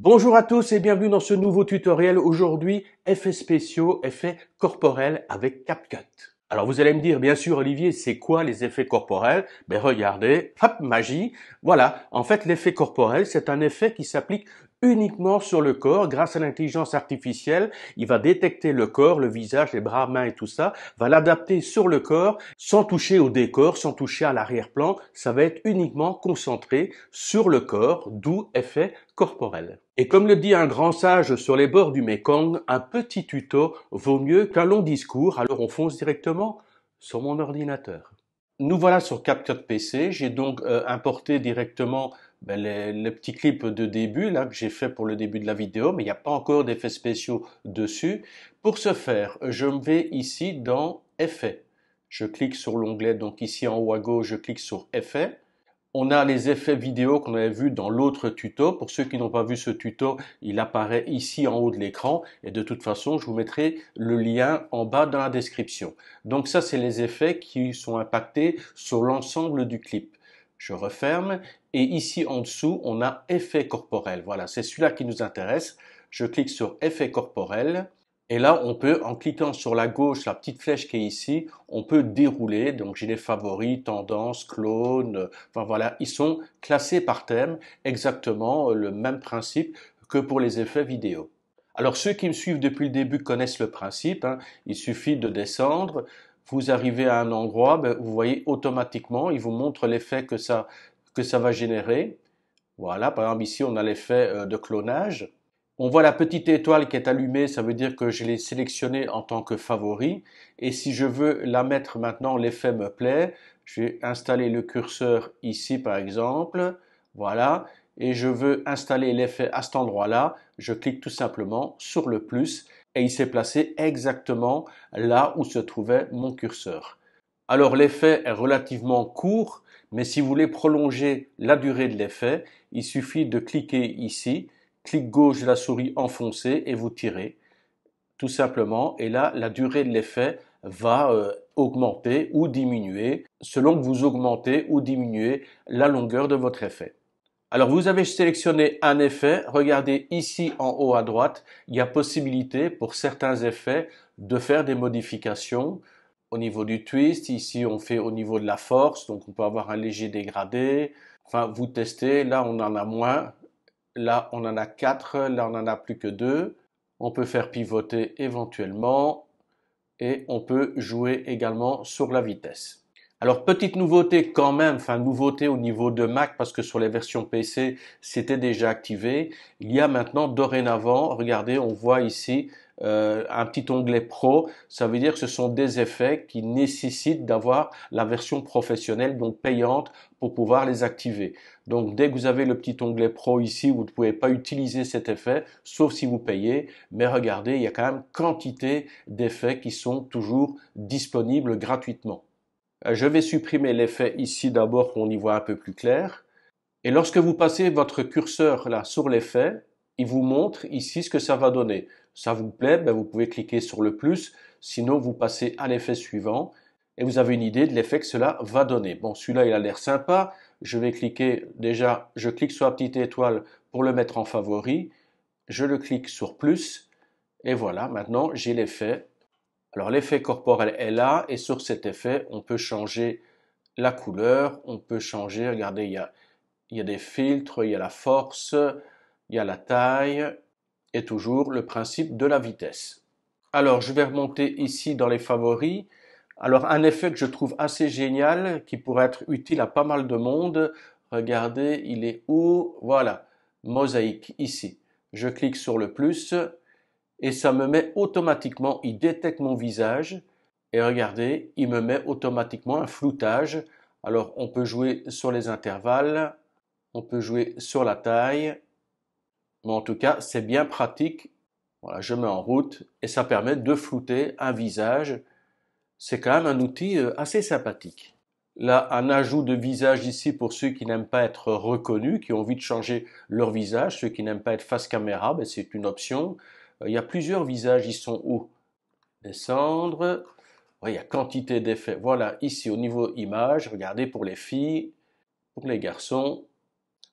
Bonjour à tous et bienvenue dans ce nouveau tutoriel. Aujourd'hui, effets spéciaux, effets corporels avec CapCut. Alors vous allez me dire, bien sûr Olivier, c'est quoi les effets corporels Ben regardez, hop, magie. Voilà, en fait l'effet corporel, c'est un effet qui s'applique uniquement sur le corps grâce à l'intelligence artificielle. Il va détecter le corps, le visage, les bras, mains et tout ça, va l'adapter sur le corps sans toucher au décor, sans toucher à l'arrière-plan. Ça va être uniquement concentré sur le corps, d'où effet corporel. Et comme le dit un grand sage sur les bords du Mekong, un petit tuto vaut mieux qu'un long discours, alors on fonce directement sur mon ordinateur nous voilà sur CapCut PC. J'ai donc euh, importé directement ben, les, les, petits clips de début là que j'ai fait pour le début de la vidéo, mais il n'y a pas encore d'effets spéciaux dessus. Pour ce faire, je vais ici dans Effets. Je clique sur l'onglet donc ici en haut à gauche, je clique sur Effets. On a les effets vidéo qu'on avait vu dans l'autre tuto. Pour ceux qui n'ont pas vu ce tuto, il apparaît ici en haut de l'écran. Et de toute façon, je vous mettrai le lien en bas dans la description. Donc ça, c'est les effets qui sont impactés sur l'ensemble du clip. Je referme. Et ici en dessous, on a effet corporel. Voilà, c'est celui-là qui nous intéresse. Je clique sur effet corporel. Et là, on peut, en cliquant sur la gauche, la petite flèche qui est ici, on peut dérouler. Donc, j'ai les favoris, tendances, clones. Enfin, voilà, ils sont classés par thème, exactement euh, le même principe que pour les effets vidéo. Alors, ceux qui me suivent depuis le début connaissent le principe. Hein. Il suffit de descendre. Vous arrivez à un endroit, ben, vous voyez automatiquement, il vous montre l'effet que ça, que ça va générer. Voilà, par exemple, ici, on a l'effet euh, de clonage. On voit la petite étoile qui est allumée, ça veut dire que je l'ai sélectionnée en tant que favori. Et si je veux la mettre maintenant, l'effet me plaît. Je vais installer le curseur ici par exemple. Voilà. Et je veux installer l'effet à cet endroit-là. Je clique tout simplement sur le plus et il s'est placé exactement là où se trouvait mon curseur. Alors l'effet est relativement court, mais si vous voulez prolonger la durée de l'effet, il suffit de cliquer ici clic gauche de la souris enfoncé et vous tirez tout simplement. Et là, la durée de l'effet va euh, augmenter ou diminuer selon que vous augmentez ou diminuez la longueur de votre effet. Alors vous avez sélectionné un effet, regardez ici en haut à droite, il y a possibilité pour certains effets de faire des modifications au niveau du twist, ici on fait au niveau de la force, donc on peut avoir un léger dégradé, enfin vous testez, là on en a moins, Là, on en a quatre, Là, on n'en a plus que deux. On peut faire pivoter éventuellement. Et on peut jouer également sur la vitesse. Alors petite nouveauté quand même, enfin nouveauté au niveau de Mac parce que sur les versions PC c'était déjà activé. Il y a maintenant dorénavant, regardez, on voit ici euh, un petit onglet pro, ça veut dire que ce sont des effets qui nécessitent d'avoir la version professionnelle, donc payante, pour pouvoir les activer. Donc dès que vous avez le petit onglet pro ici, vous ne pouvez pas utiliser cet effet, sauf si vous payez. Mais regardez, il y a quand même quantité d'effets qui sont toujours disponibles gratuitement. Euh, je vais supprimer l'effet ici d'abord pour qu'on y voit un peu plus clair. Et lorsque vous passez votre curseur là sur l'effet, il vous montre ici ce que ça va donner ça vous plaît, ben vous pouvez cliquer sur le plus, sinon vous passez à l'effet suivant et vous avez une idée de l'effet que cela va donner. Bon, celui-là, il a l'air sympa. Je vais cliquer déjà, je clique sur la petite étoile pour le mettre en favori. Je le clique sur plus et voilà, maintenant j'ai l'effet. Alors l'effet corporel est là et sur cet effet, on peut changer la couleur, on peut changer, regardez, il y a, il y a des filtres, il y a la force, il y a la taille, est toujours le principe de la vitesse. Alors je vais remonter ici dans les favoris. Alors un effet que je trouve assez génial, qui pourrait être utile à pas mal de monde, regardez, il est où Voilà, mosaïque, ici. Je clique sur le plus et ça me met automatiquement, il détecte mon visage et regardez, il me met automatiquement un floutage. Alors on peut jouer sur les intervalles, on peut jouer sur la taille, mais en tout cas, c'est bien pratique. Voilà, je mets en route et ça permet de flouter un visage. C'est quand même un outil euh, assez sympathique. Là, un ajout de visage ici pour ceux qui n'aiment pas être reconnus, qui ont envie de changer leur visage, ceux qui n'aiment pas être face caméra, ben, c'est une option. Euh, il y a plusieurs visages, ils sont où Descendre. il y a quantité d'effets. Voilà, ici au niveau image, regardez pour les filles, pour les garçons,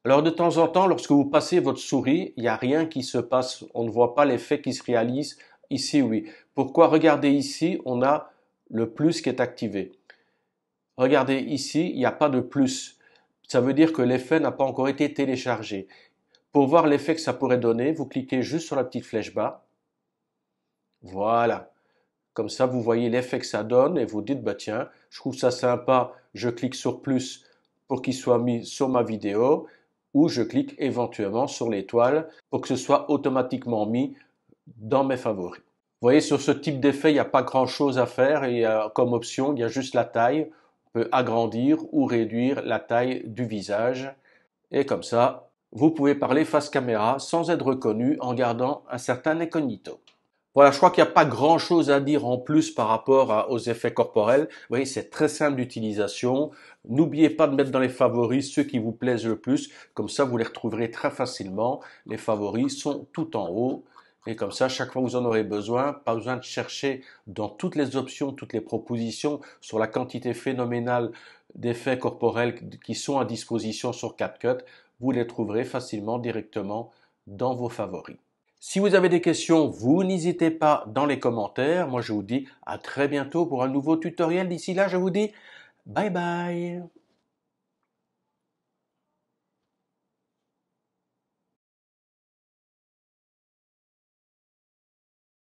alors de temps en temps, lorsque vous passez votre souris, il n'y a rien qui se passe, on ne voit pas l'effet qui se réalise. Ici, oui. Pourquoi Regardez ici, on a le plus qui est activé. Regardez ici, il n'y a pas de plus. Ça veut dire que l'effet n'a pas encore été téléchargé. Pour voir l'effet que ça pourrait donner, vous cliquez juste sur la petite flèche bas. Voilà. Comme ça, vous voyez l'effet que ça donne et vous dites, bah tiens, je trouve ça sympa, je clique sur plus pour qu'il soit mis sur ma vidéo ou je clique éventuellement sur l'étoile pour que ce soit automatiquement mis dans mes favoris. Vous voyez, sur ce type d'effet, il n'y a pas grand-chose à faire. Et euh, comme option, il y a juste la taille. On peut agrandir ou réduire la taille du visage. Et comme ça, vous pouvez parler face caméra sans être reconnu en gardant un certain incognito. Voilà, je crois qu'il n'y a pas grand-chose à dire en plus par rapport aux effets corporels. Vous voyez, c'est très simple d'utilisation. N'oubliez pas de mettre dans les favoris ceux qui vous plaisent le plus. Comme ça, vous les retrouverez très facilement. Les favoris sont tout en haut. Et comme ça, chaque fois que vous en aurez besoin, pas besoin de chercher dans toutes les options, toutes les propositions sur la quantité phénoménale d'effets corporels qui sont à disposition sur Cut. Vous les trouverez facilement directement dans vos favoris. Si vous avez des questions, vous n'hésitez pas dans les commentaires. Moi, je vous dis à très bientôt pour un nouveau tutoriel. D'ici là, je vous dis bye bye.